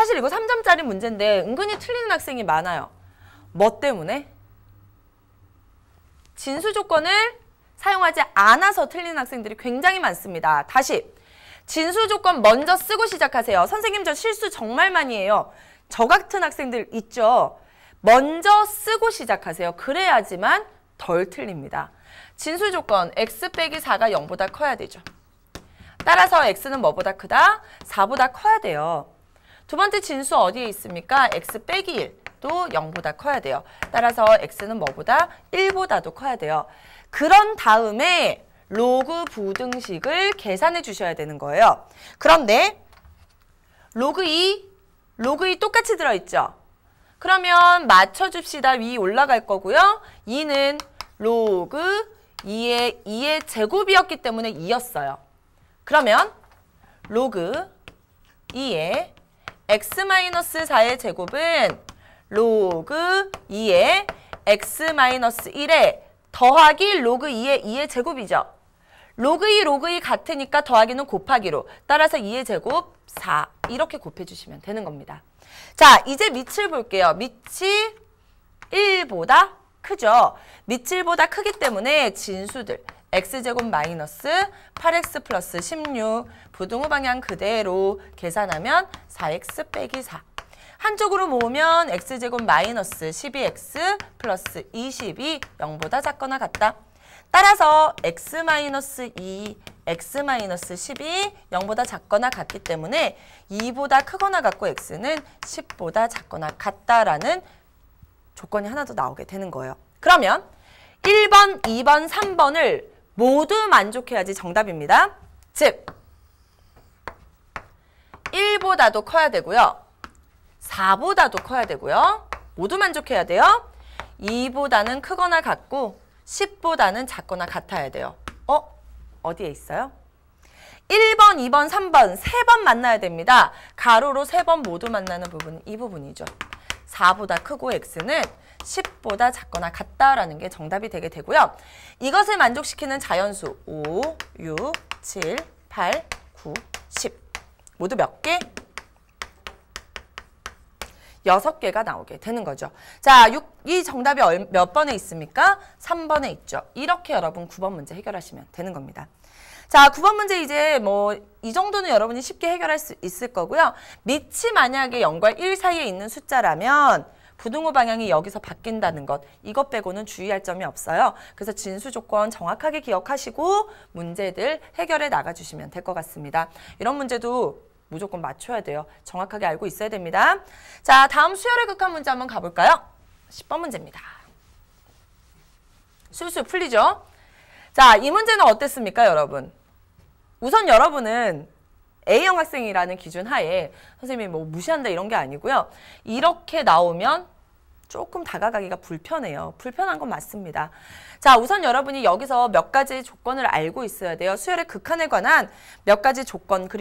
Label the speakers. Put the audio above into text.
Speaker 1: 사실 이거 3점짜리 문제인데 은근히 틀리는 학생이 많아요. 뭐 때문에? 진수 조건을 사용하지 않아서 틀리는 학생들이 굉장히 많습니다. 다시 진수 조건 먼저 쓰고 시작하세요. 선생님 저 실수 정말 많이 해요. 저 같은 학생들 있죠. 먼저 쓰고 시작하세요. 그래야지만 덜 틀립니다. 진수 조건 x 빼기 4가 0보다 커야 되죠. 따라서 x는 뭐보다 크다? 4보다 커야 돼요. 두 번째 진수 어디에 있습니까? x 빼기 1. 도 0보다 커야 돼요. 따라서 x는 뭐보다 1보다도 커야 돼요. 그런 다음에 로그 부등식을 계산해 주셔야 되는 거예요. 그런데 로그 2, 로그 2 똑같이 들어있죠? 그러면 맞춰줍시다. 위 올라갈 거고요. 2는 로그 2의 2의 제곱이었기 때문에 2였어요. 그러면 로그 2의 x-4의 제곱은 로그 2에 x-1에 더하기 로그 2의 2의 제곱이죠. 로그 2, 로그 2 같으니까 더하기는 곱하기로 따라서 2의 제곱 4 이렇게 곱해주시면 되는 겁니다. 자, 이제 밑을 볼게요. 밑이 1보다 크죠. 밑1보다 크기 때문에 진수들 x제곱 마이너스 8x 플러스 16 부등호 방향 그대로 계산하면 4x 빼기 4 한쪽으로 모으면 x제곱 마이너스 12x 플러스 20이 0보다 작거나 같다. 따라서 x 마이너스 2, x 마이너스 1 2 0보다 작거나 같기 때문에 2보다 크거나 같고 x는 10보다 작거나 같다라는 조건이 하나 더 나오게 되는 거예요. 그러면 1번, 2번, 3번을 모두 만족해야지 정답입니다. 즉 1보다도 커야 되고요. 4보다도 커야 되고요. 모두 만족해야 돼요. 2보다는 크거나 같고 10보다는 작거나 같아야 돼요. 어? 어디에 있어요? 1번, 2번, 3번 3번 만나야 됩니다. 가로로 3번 모두 만나는 부분은 이 부분이죠. 4보다 크고 x는 10보다 작거나 같다라는 게 정답이 되게 되고요. 이것을 만족시키는 자연수 5, 6, 7, 8, 9, 10 모두 몇 개? 여섯 개가 나오게 되는 거죠. 자, 6, 이 정답이 몇 번에 있습니까? 3번에 있죠. 이렇게 여러분 9번 문제 해결하시면 되는 겁니다. 자, 9번 문제 이제 뭐 이 정도는 여러분이 쉽게 해결할 수 있을 거고요. 밑이 만약에 0과 1 사이에 있는 숫자라면 부등호 방향이 여기서 바뀐다는 것 이것 빼고는 주의할 점이 없어요. 그래서 진수 조건 정확하게 기억하시고 문제들 해결해 나가주시면 될 것 같습니다. 이런 문제도 무조건 맞춰야 돼요. 정확하게 알고 있어야 됩니다. 자, 다음 수열의 극한 문제 한번 가볼까요? 10번 문제입니다. 술술 풀리죠? 자, 이 문제는 어땠습니까, 여러분? 우선 여러분은 A형 학생이라는 기준 하에 선생님이 뭐 무시한다 이런 게 아니고요. 이렇게 나오면 조금 다가가기가 불편해요. 불편한 건 맞습니다. 자, 우선 여러분이 여기서 몇 가지 조건을 알고 있어야 돼요. 수열의 극한에 관한 몇 가지 조건 그리고